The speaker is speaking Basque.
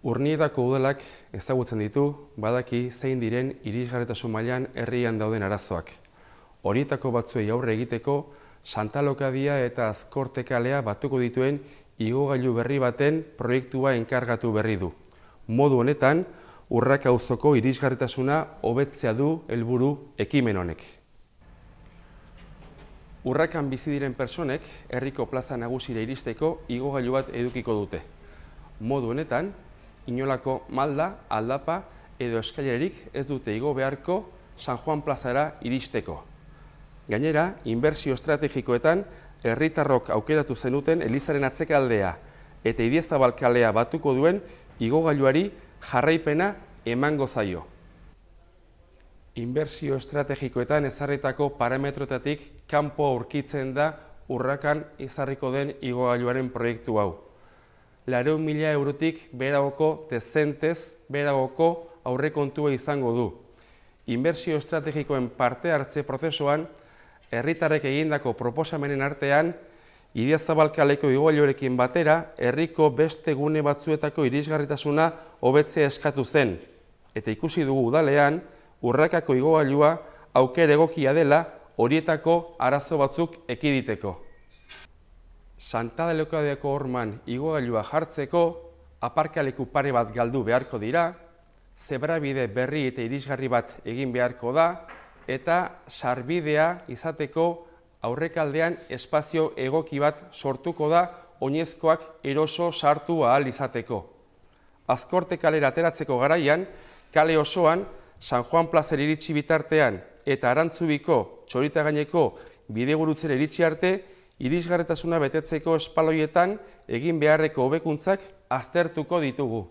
Urnietako udalak ezagutzen ditu badaki zein diren irisgarretasun mailan herrian dauden arazoak. Horietako batzuei aurre egiteko Santalokadia eta Azkortekalea batuko dituen igogailu berri baten proiektua enkargatu berri du. Modu honetan, urrak auzoko irisgarretasuna hobetzea du helburu ekimen honek. Urrakan bizi diren personek herriko plaza nagusira iristeko igogailu bat edukiko dute. Modu honetan, inolako malda, aldapa edo eskailerik ez dute igo beharko San Juan plazara iristeko. Gainera, inbertsio estrategikoetan herritarrok aukeratu zenuten Elizaren atzekaldea eta balkalea batuko duen igogailuari jarraipena emango zaio. Inbertsio estrategikoetan ezarritako parametrotatik kanpo aurkitzen da urrakan izarriko den igogailuaren proiektu hau lareun mila eurotik beragoko dezentez, aurre aurrekontua izango du. Inbertsio estrategikoen parte hartze prozesuan, herritarrek egindako proposamenen artean, Idiazabalkaleko igualiorekin batera, herriko beste gune batzuetako irisgarritasuna hobetzea eskatu zen. Eta ikusi dugu udalean, urrakako igualua aukere egokia dela horietako arazo batzuk ekiditeko. Santa Delokadeko horman igogailua jartzeko, aparkaleku pare bat galdu beharko dira, zebrabide berri eta irisgarri bat egin beharko da, eta sarbidea izateko aurrekaldean espazio egoki bat sortuko da oinezkoak eroso sartu ahal izateko. Azkorte kalera ateratzeko garaian, kale osoan, San Juan Plazer iritsi bitartean eta arantzubiko txorita gaineko bidegurutzen iritsi arte, Irisgarretasuna betetzeko espaloietan egin beharreko hobekuntzak aztertuko ditugu